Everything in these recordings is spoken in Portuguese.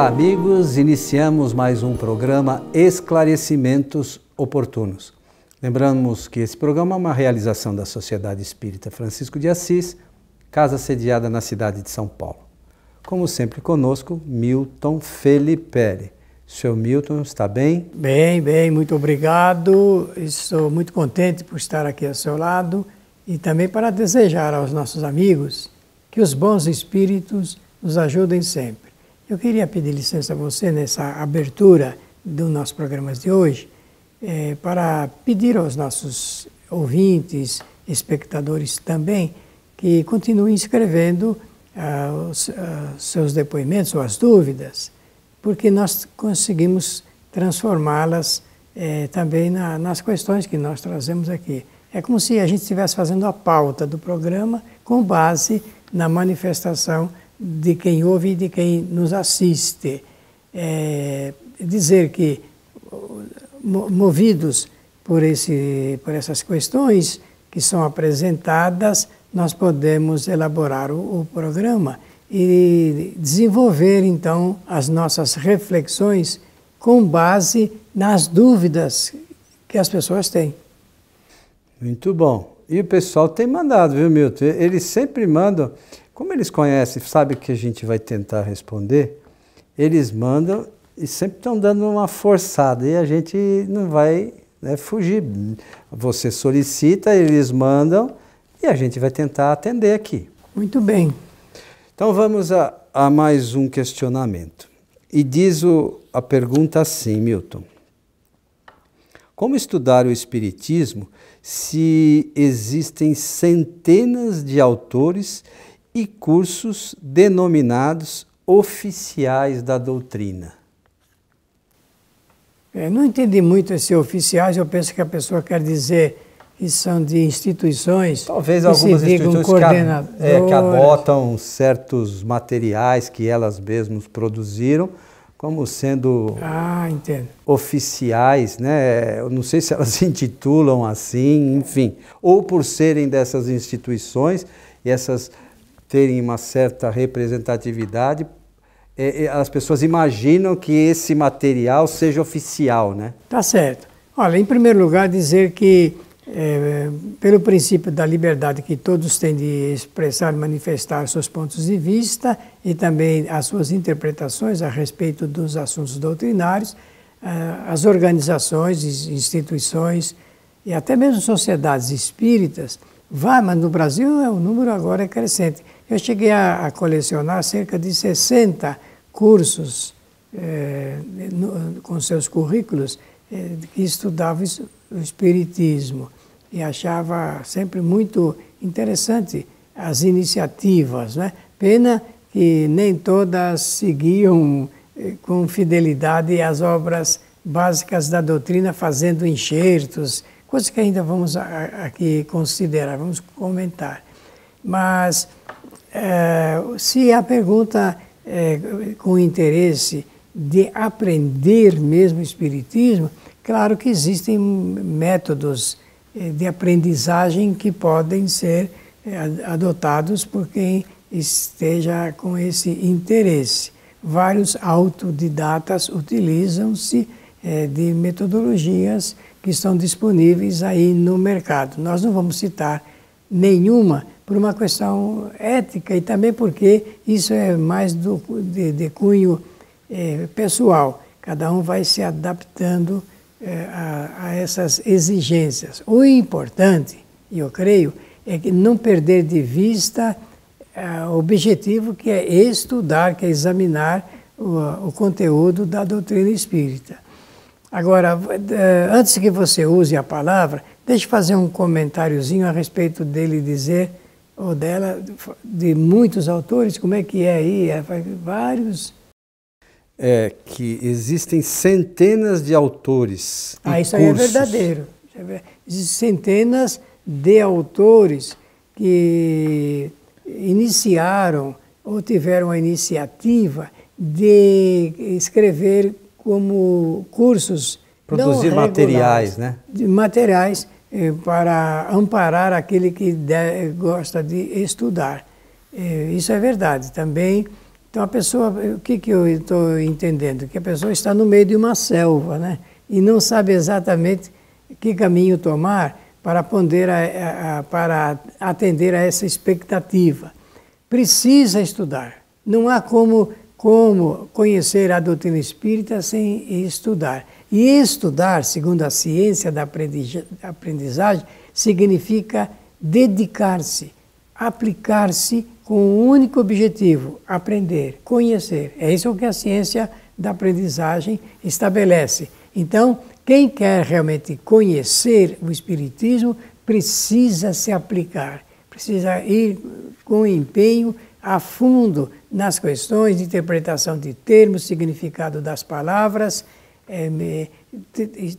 Olá, amigos. Iniciamos mais um programa Esclarecimentos Oportunos. Lembramos que esse programa é uma realização da Sociedade Espírita Francisco de Assis, casa sediada na cidade de São Paulo. Como sempre conosco, Milton Felipe. Seu Milton, está bem? Bem, bem, muito obrigado. Estou muito contente por estar aqui ao seu lado e também para desejar aos nossos amigos que os bons espíritos nos ajudem sempre eu queria pedir licença a você nessa abertura do nosso programa de hoje é, para pedir aos nossos ouvintes, espectadores também, que continuem escrevendo ah, os ah, seus depoimentos, suas dúvidas, porque nós conseguimos transformá-las é, também na, nas questões que nós trazemos aqui. É como se a gente estivesse fazendo a pauta do programa com base na manifestação de quem ouve e de quem nos assiste. É, dizer que, movidos por, esse, por essas questões que são apresentadas, nós podemos elaborar o, o programa e desenvolver então as nossas reflexões com base nas dúvidas que as pessoas têm. Muito bom. E o pessoal tem mandado, viu, Milton? Eles sempre mandam como eles conhecem, sabem que a gente vai tentar responder, eles mandam e sempre estão dando uma forçada e a gente não vai né, fugir. Você solicita, eles mandam e a gente vai tentar atender aqui. Muito bem. Então vamos a, a mais um questionamento. E diz o, a pergunta assim, Milton: Como estudar o Espiritismo se existem centenas de autores e cursos denominados oficiais da doutrina. Eu é, não entendi muito esse oficiais, eu penso que a pessoa quer dizer que são de instituições. Talvez algumas instituições que, é, que adotam certos materiais que elas mesmas produziram como sendo ah, oficiais, né? Eu não sei se elas se intitulam assim, enfim, ou por serem dessas instituições e essas terem uma certa representatividade, é, é, as pessoas imaginam que esse material seja oficial, né? Tá certo. Olha, em primeiro lugar, dizer que, é, pelo princípio da liberdade que todos têm de expressar manifestar seus pontos de vista e também as suas interpretações a respeito dos assuntos doutrinários, é, as organizações, instituições e até mesmo sociedades espíritas, vai, mas no Brasil o número agora é crescente eu cheguei a, a colecionar cerca de 60 cursos eh, no, com seus currículos eh, que estudavam o Espiritismo e achava sempre muito interessante as iniciativas. Né? Pena que nem todas seguiam eh, com fidelidade as obras básicas da doutrina, fazendo enxertos, coisas que ainda vamos a, a, aqui considerar, vamos comentar. Mas é, se a pergunta é, com interesse de aprender mesmo Espiritismo, claro que existem métodos é, de aprendizagem que podem ser é, adotados por quem esteja com esse interesse. Vários autodidatas utilizam-se de metodologias que estão disponíveis aí no mercado. Nós não vamos citar nenhuma, por uma questão ética e também porque isso é mais do, de, de cunho é, pessoal. Cada um vai se adaptando é, a, a essas exigências. O importante, eu creio, é que não perder de vista é, o objetivo que é estudar, que é examinar o, o, conteúdo da doutrina espírita. Agora, é, antes que você use a palavra, deixe eu fazer um comentáriozinho a respeito dele dizer ou dela, de muitos autores, como é que é aí? É, vários. É que existem centenas de autores. Ah, isso cursos. aí é verdadeiro. É existem centenas de autores que iniciaram ou tiveram a iniciativa de escrever como cursos. Produzir materiais, né? De materiais eh, para amparar aquele que de, gosta de estudar. Eh, isso é verdade também. Então a pessoa, eh, o que, que eu estou entendendo? Que a pessoa está no meio de uma selva, né? E não sabe exatamente que caminho tomar para, ponder a, a, para atender a essa expectativa. Precisa estudar. Não há como, como conhecer a doutrina espírita sem estudar. E estudar, segundo a ciência da aprendizagem, significa dedicar-se, aplicar-se com um único objetivo: aprender, conhecer. É isso que a ciência da aprendizagem estabelece. Então, quem quer realmente conhecer o Espiritismo precisa se aplicar, precisa ir com empenho a fundo nas questões de interpretação de termos, significado das palavras é,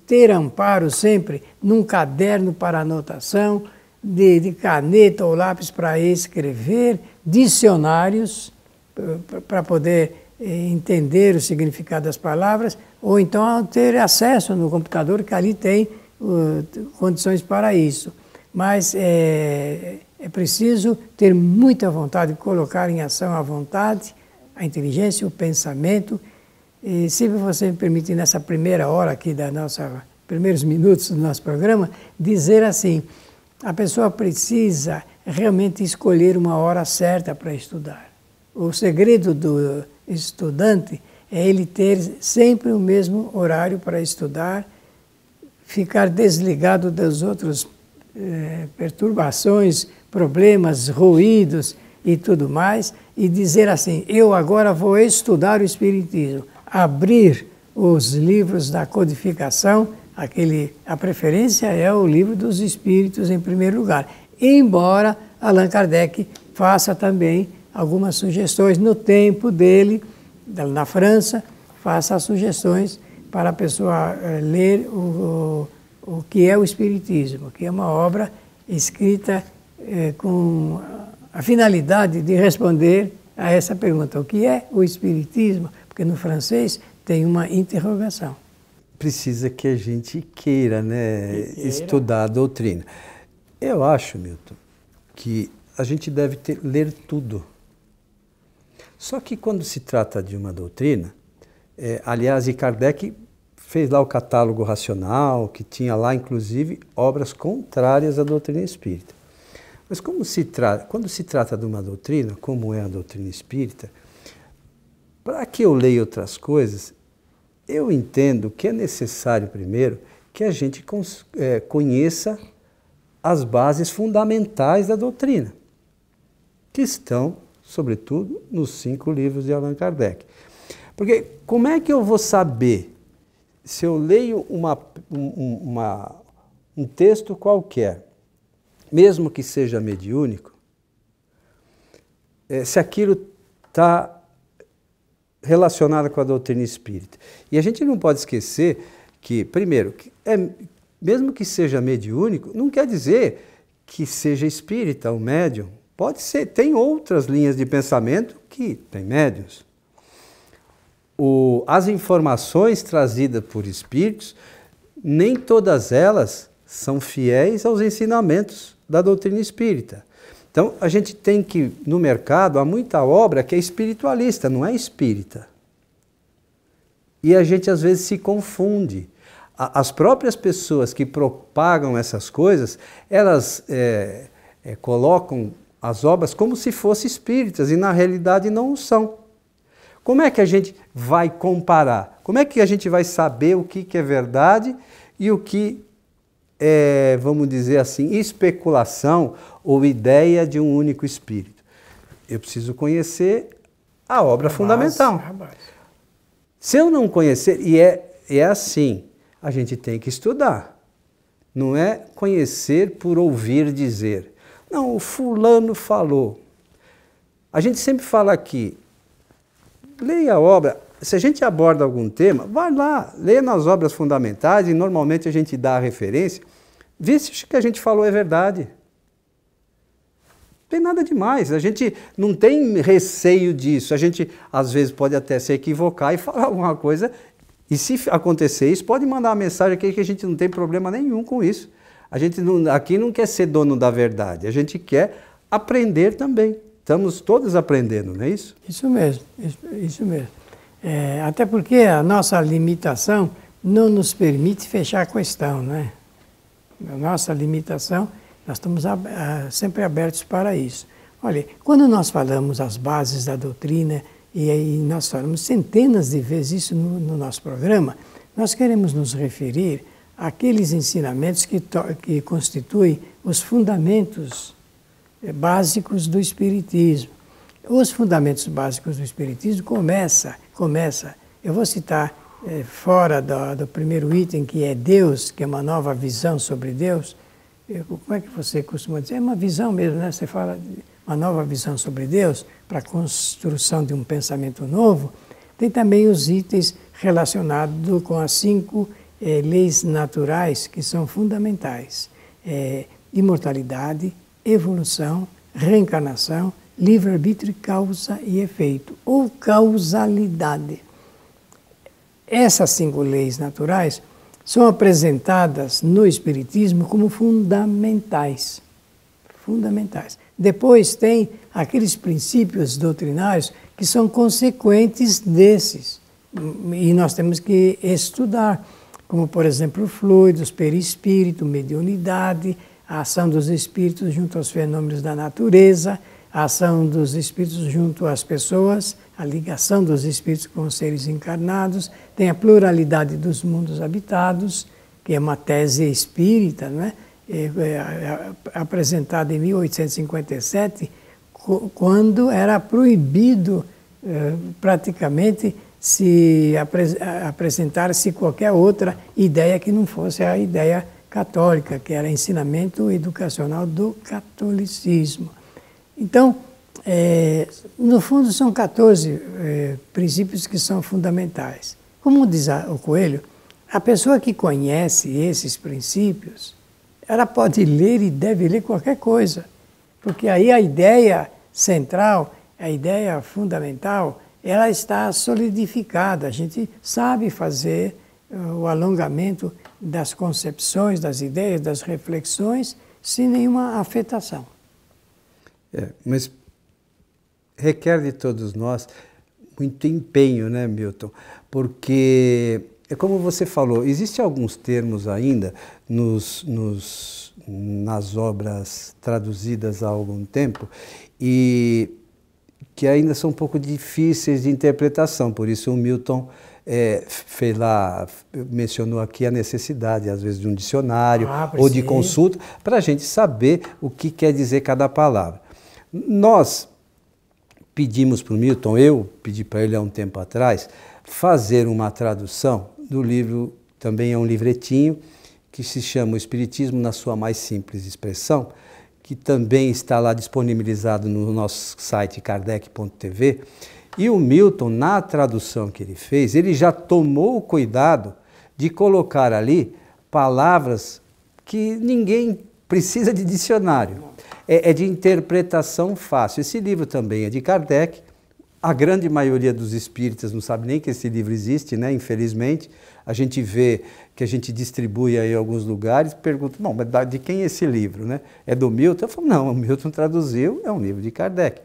ter amparo sempre num caderno para anotação, de, de caneta ou lápis para escrever, dicionários para poder eh, entender o significado das palavras, ou então ter acesso no computador, que ali tem uh, condições para isso. Mas é, é, preciso ter muita vontade, colocar em ação a vontade, a inteligência, o pensamento e se você me permitir, nessa primeira hora aqui da nossa primeiros minutos do nosso programa, dizer assim: a pessoa precisa realmente escolher uma hora certa para estudar. O segredo do estudante é ele ter sempre o mesmo horário para estudar, ficar desligado das outras eh, perturbações, problemas, ruídos e tudo mais, e dizer assim: eu agora vou estudar o Espiritismo abrir os livros da codificação, aquele, a preferência é o livro dos espíritos em primeiro lugar. Embora Allan Kardec faça também algumas sugestões no tempo dele, na França, faça sugestões para a pessoa eh, ler o, o, o que é o Espiritismo, que é uma obra escrita eh, com a finalidade de responder a essa pergunta: o que é o Espiritismo? porque no francês tem uma interrogação. Precisa que a gente queira, né, queira. estudar a doutrina. Eu acho, Milton, que a gente deve ter, ler tudo. Só que quando se trata de uma doutrina, é, aliás, e Kardec fez lá o catálogo racional, que tinha lá, inclusive, obras contrárias à doutrina espírita. Mas como se trata, quando se trata de uma doutrina, como é a doutrina espírita, para que eu leia outras coisas, eu entendo que é necessário primeiro que a gente é, conheça as bases fundamentais da doutrina, que estão, sobretudo, nos cinco livros de Allan Kardec. Porque como é que eu vou saber se eu leio uma, uma, um texto qualquer, mesmo que seja mediúnico, é, se aquilo está relacionada com a doutrina espírita. E a gente não pode esquecer que, primeiro, que é, mesmo que seja mediúnico, não quer dizer que seja espírita o médium. Pode ser, tem outras linhas de pensamento que tem médiums. O, as informações trazidas por espíritos, nem todas elas são fiéis aos ensinamentos da doutrina espírita. Então, a gente tem que, no mercado, há muita obra que é espiritualista, não é espírita. E a gente às vezes se confunde. As próprias pessoas que propagam essas coisas, elas é, é, colocam as obras como se fossem espíritas e na realidade não são. Como é que a gente vai comparar? Como é que a gente vai saber o que, que é verdade e o que é, vamos dizer assim, especulação ou ideia de um único espírito. Eu preciso conhecer a obra fundamental. Se eu não conhecer, e é, é assim, a gente tem que estudar. Não é conhecer por ouvir dizer. Não, o fulano falou. A gente sempre fala aqui, leia a obra, se a gente aborda algum tema, vai lá, lê nas obras fundamentais e normalmente a gente dá a referência, vê se o que a gente falou é verdade. Não tem nada demais, a gente não tem receio disso. A gente às vezes pode até se equivocar e falar alguma coisa, e se acontecer isso, pode mandar uma mensagem aqui que a gente não tem problema nenhum com isso. A gente não, aqui não quer ser dono da verdade, a gente quer aprender também. Estamos todos aprendendo, não é isso? Isso mesmo, isso, isso mesmo. É, até porque a nossa limitação não nos permite fechar a questão, né? A nossa limitação, nós estamos a, a, ah, sempre abertos para isso. Olha, quando nós falamos as bases da doutrina, e, aí nós falamos centenas de vezes isso no, no nosso programa, nós queremos nos referir àqueles ensinamentos que, que constituem os fundamentos eh, básicos do Espiritismo. Os fundamentos básicos do Espiritismo começa, começa. Eu vou citar é, fora do, do, primeiro item que é Deus, que é uma nova visão sobre Deus. Eu, como é que você costuma dizer? É uma visão mesmo, né? Você fala uma nova visão sobre Deus para a construção de um pensamento novo. Tem também os itens relacionados com as cinco é, leis naturais que são fundamentais: é, imortalidade, evolução, reencarnação livre-arbítrio, causa e efeito, ou causalidade. Essas cinco leis naturais são apresentadas no Espiritismo como fundamentais. Fundamentais. Depois tem aqueles princípios doutrinários que são consequentes desses. E nós temos que estudar, como por exemplo, fluidos, perispírito, mediunidade, a ação dos espíritos junto aos fenômenos da natureza, a ação dos espíritos junto às pessoas, a ligação dos espíritos com os seres encarnados, tem a pluralidade dos mundos habitados, que é uma tese espírita, né? É, é, apresentada em 1857, quando era proibido é, praticamente se apre apresentar-se qualquer outra ideia que não fosse a ideia católica, que era ensinamento educacional do catolicismo. Então, é, no fundo, são 14 é, princípios que são fundamentais. Como diz o Coelho, a pessoa que conhece esses princípios, ela pode ler e deve ler qualquer coisa, porque aí a ideia central, a ideia fundamental, ela está solidificada. A gente sabe fazer é, o alongamento das concepções, das ideias, das reflexões, sem nenhuma afetação. É, mas requer de todos nós muito empenho, né, Milton? Porque é como você falou, existem alguns termos ainda nos, nos, nas obras traduzidas há algum tempo e que ainda são um pouco difíceis de interpretação, por isso o Milton é, fez lá, mencionou aqui a necessidade, às vezes, de um dicionário ah, ou de consulta, para a gente saber o que quer dizer cada palavra. Nós pedimos para o Milton, eu pedi para ele há um tempo atrás, fazer uma tradução do livro, também é um livretinho, que se chama O Espiritismo na Sua Mais Simples Expressão, que também está lá disponibilizado no nosso site kardec.tv. E o Milton, na tradução que ele fez, ele já tomou o cuidado de colocar ali palavras que ninguém precisa de dicionário é, é de interpretação fácil. Esse livro também é de Kardec. A grande maioria dos espíritas não sabe nem que esse livro existe, né? Infelizmente, a gente vê que a gente distribui aí em alguns lugares, pergunta, bom, mas de quem é esse livro, né? É do Milton? Eu falo, não, o Milton traduziu, é um livro de Kardec.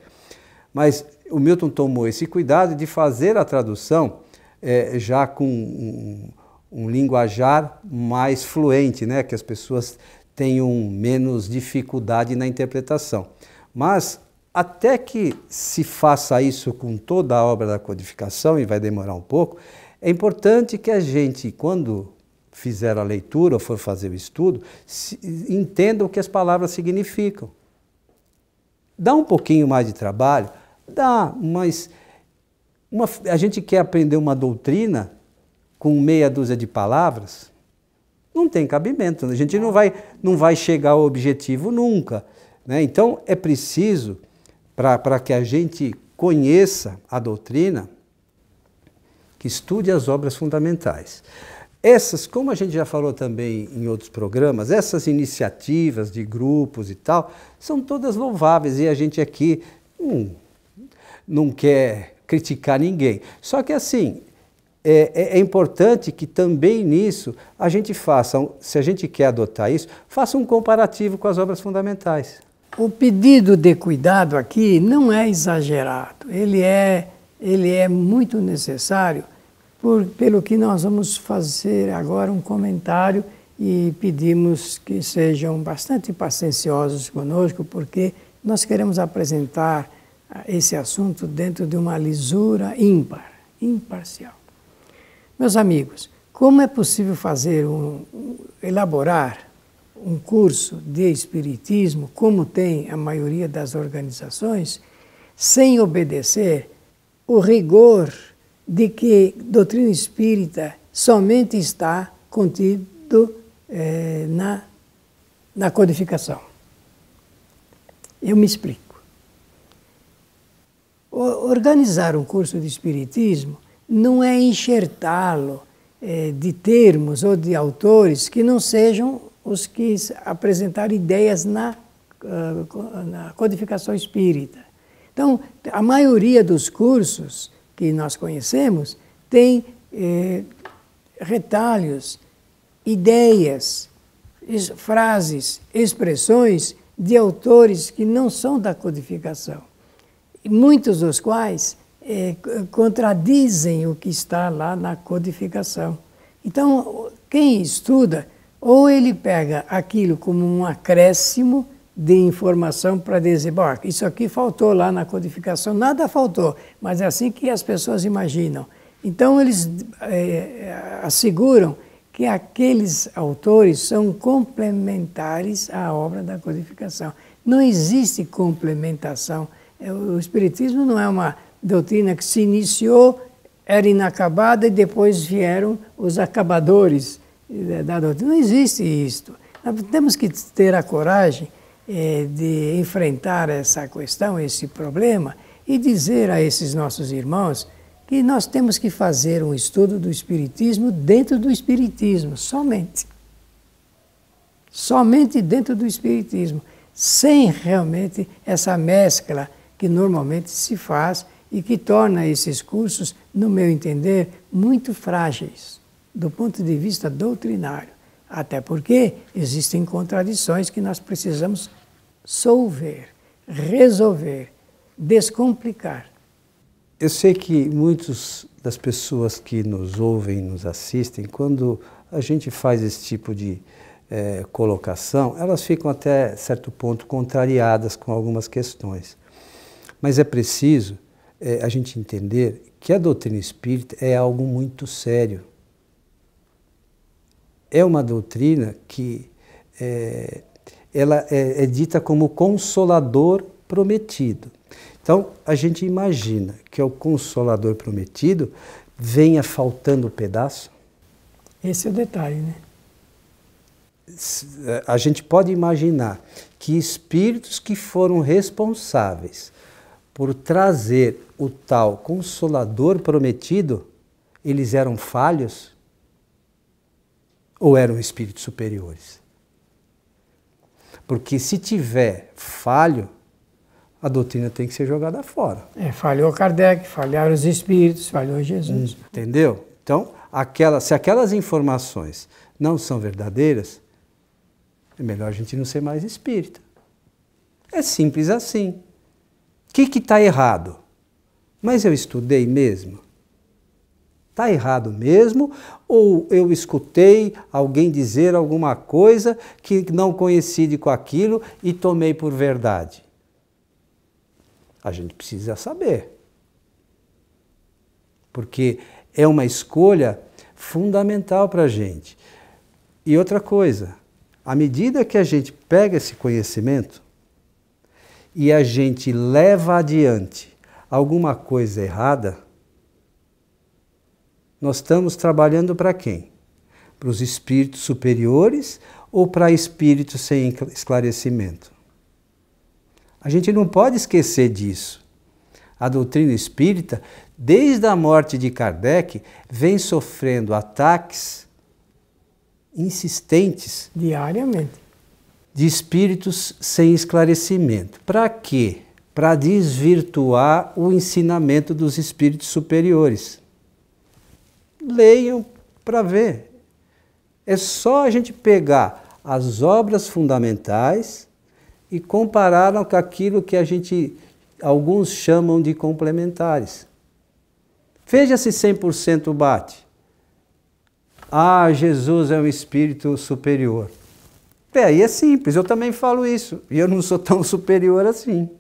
Mas o Milton tomou esse cuidado de fazer a tradução é, já com um, um linguajar mais fluente, né? Que as pessoas tenham menos dificuldade na interpretação. Mas até que se faça isso com toda a obra da codificação, e vai demorar um pouco, é importante que a gente, quando fizer a leitura ou for fazer o estudo, entenda o que as palavras significam. Dá um pouquinho mais de trabalho? Dá, mas uma, a gente quer aprender uma doutrina com meia dúzia de palavras? não tem cabimento. A gente não vai, não vai chegar ao objetivo nunca. Né? Então, é preciso, para que a gente conheça a doutrina, que estude as obras fundamentais. Essas, como a gente já falou também em outros programas, essas iniciativas de grupos e tal, são todas louváveis e a gente aqui hum, não quer criticar ninguém. Só que assim, é, é, é, importante que também nisso a gente faça, se a gente quer adotar isso, faça um comparativo com as obras fundamentais. O pedido de cuidado aqui não é exagerado, ele é, ele é muito necessário, por, pelo que nós vamos fazer agora um comentário e pedimos que sejam bastante pacienciosos conosco, porque nós queremos apresentar ah, esse assunto dentro de uma lisura ímpar, imparcial. Meus amigos, como é possível fazer um, elaborar um curso de espiritismo, como tem a maioria das organizações, sem obedecer o rigor de que doutrina espírita somente está contido eh, na, na codificação. Eu me explico. O, organizar um curso de espiritismo não é enxertá-lo é, de termos ou de autores que não sejam os que apresentaram ideias na, ah, na codificação espírita. Então, a maioria dos cursos que nós conhecemos tem é, retalhos, ideias, frases, expressões de autores que não são da codificação, muitos dos quais é, contradizem o que está lá na codificação. Então, quem estuda, ou ele pega aquilo como um acréscimo de informação para dizer, bom, isso aqui faltou lá na codificação, nada faltou, mas é assim que as pessoas imaginam. Então, eles é, asseguram que aqueles autores são complementares à obra da codificação. Não existe complementação. É, o Espiritismo não é uma doutrina que se iniciou era inacabada e depois vieram os acabadores eh, da doutrina. Não existe isto. Nós temos que ter a coragem eh, de enfrentar essa questão, esse problema, e dizer a esses nossos irmãos que nós temos que fazer um estudo do Espiritismo dentro do Espiritismo, somente. Somente dentro do Espiritismo, sem realmente essa mescla que normalmente se faz e que torna esses cursos, no meu entender, muito frágeis do ponto de vista doutrinário, até porque existem contradições que nós precisamos solver, resolver, descomplicar. Eu sei que muitas das pessoas que nos ouvem, nos assistem, quando a gente faz esse tipo de é, colocação, elas ficam até certo ponto contrariadas com algumas questões. Mas é preciso é, a gente entender que a doutrina espírita é algo muito sério. É uma doutrina que é, ela é, é dita como consolador prometido. Então, a gente imagina que o consolador prometido venha faltando um pedaço. Esse é o detalhe, né? A gente pode imaginar que espíritos que foram responsáveis por trazer o tal consolador prometido, eles eram falhos ou eram espíritos superiores? Porque se tiver falho, a doutrina tem que ser jogada fora. É, falhou Kardec, falharam os espíritos, falhou Jesus. Hum, entendeu? Então, aquela, se aquelas informações não são verdadeiras, é melhor a gente não ser mais espírita. É simples assim que que está errado? Mas eu estudei mesmo? Está errado mesmo? Ou eu escutei alguém dizer alguma coisa que não coincide com aquilo e tomei por verdade? A gente precisa saber. Porque é uma escolha fundamental para a gente. E outra coisa, à medida que a gente pega esse conhecimento, e a gente leva adiante alguma coisa errada, nós estamos trabalhando para quem? Para os espíritos superiores ou para espíritos sem esclarecimento? A gente não pode esquecer disso. A doutrina espírita, desde a morte de Kardec, vem sofrendo ataques insistentes. Diariamente de espíritos sem esclarecimento. Para quê? Para desvirtuar o ensinamento dos espíritos superiores. Leiam para ver. É só a gente pegar as obras fundamentais e compará-las com aquilo que a gente alguns chamam de complementares. Veja se 100% bate. Ah, Jesus é um espírito superior. Pé, aí é simples, eu também falo isso, e eu não sou tão superior assim.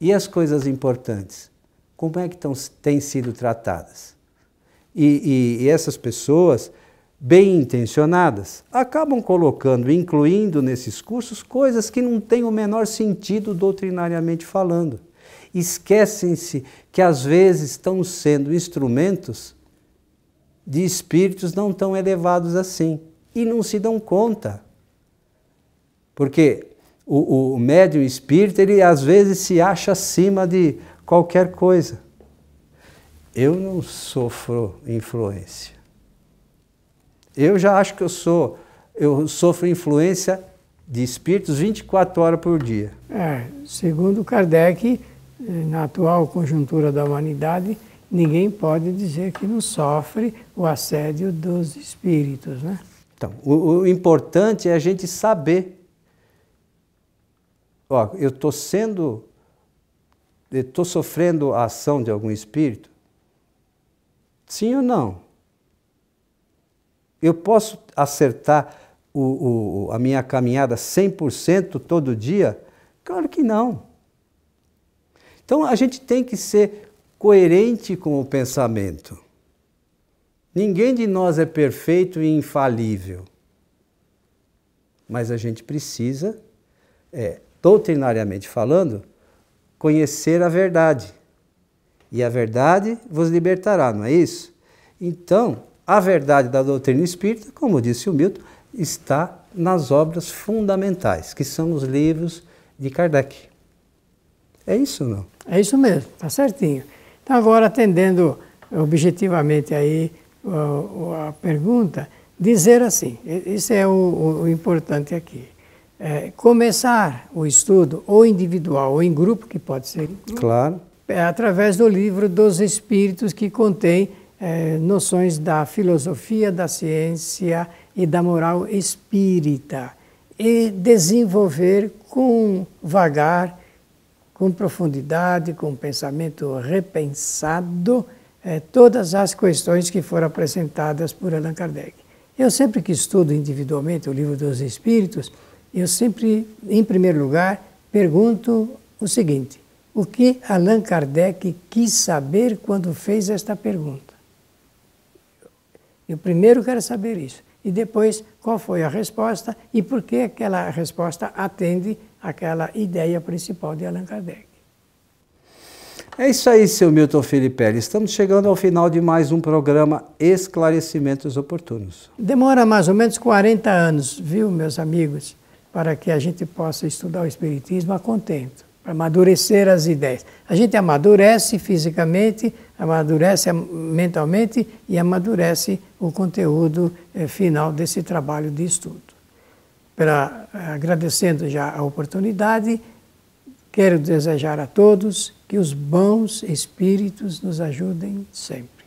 E as coisas importantes, como é que tão, têm sido tratadas? E, e, e essas pessoas, bem intencionadas, acabam colocando, incluindo nesses cursos, coisas que não têm o menor sentido doutrinariamente falando. Esquecem-se que às vezes estão sendo instrumentos de espíritos não tão elevados assim e não se dão conta porque o, o médium espírita, ele às vezes se acha acima de qualquer coisa. Eu não sofro influência. Eu já acho que eu sou, eu sofro influência de espíritos 24 horas por dia. É, segundo Kardec, na atual conjuntura da humanidade, ninguém pode dizer que não sofre o assédio dos espíritos, né? Então, o, o importante é a gente saber ó, eu estou sendo, estou sofrendo a ação de algum espírito? Sim ou não? Eu posso acertar o, o, a minha caminhada 100% todo dia? Claro que não. Então a gente tem que ser coerente com o pensamento. Ninguém de nós é perfeito e infalível. Mas a gente precisa é, doutrinariamente falando, conhecer a verdade. E a verdade vos libertará, não é isso? Então, a verdade da doutrina espírita, como disse o Milton, está nas obras fundamentais, que são os livros de Kardec. É isso não? É isso mesmo, tá certinho. Então agora atendendo objetivamente aí a, a pergunta, dizer assim, isso é o, o importante aqui é, começar o estudo ou individual ou em grupo, que pode ser, claro, é, através do livro dos Espíritos que contém é, noções da filosofia, da ciência e da moral espírita e desenvolver com vagar, com profundidade, com pensamento repensado é, todas as questões que foram apresentadas por Allan Kardec. Eu sempre que estudo individualmente o livro dos Espíritos eu sempre, em primeiro lugar, pergunto o seguinte: o que Allan Kardec quis saber quando fez esta pergunta? Eu primeiro quero saber isso. E depois, qual foi a resposta e por que aquela resposta atende àquela ideia principal de Allan Kardec. É isso aí, seu Milton Felipe. Estamos chegando ao final de mais um programa Esclarecimentos Oportunos. Demora mais ou menos 40 anos, viu, meus amigos? para que a gente possa estudar o Espiritismo a contento, para amadurecer as ideias. A gente amadurece fisicamente, amadurece mentalmente e amadurece o conteúdo eh, final desse trabalho de estudo. Para eh, agradecendo já a oportunidade, quero desejar a todos que os bons espíritos nos ajudem sempre.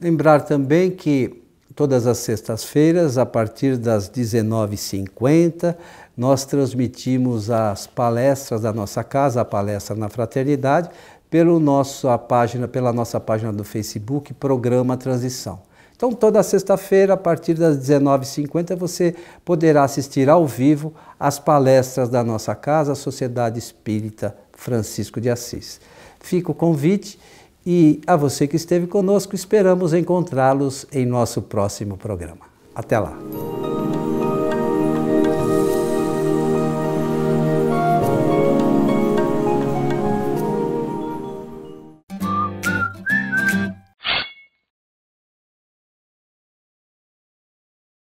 Lembrar também que todas as sextas-feiras, a partir das 19h50, nós transmitimos as palestras da nossa casa, a palestra na fraternidade, pela nossa página, pela nossa página do Facebook, Programa Transição. Então, toda sexta-feira, a partir das 19h50, você poderá assistir ao vivo as palestras da nossa casa, a Sociedade Espírita Francisco de Assis. Fica o convite e a você que esteve conosco, esperamos encontrá-los em nosso próximo programa. Até lá!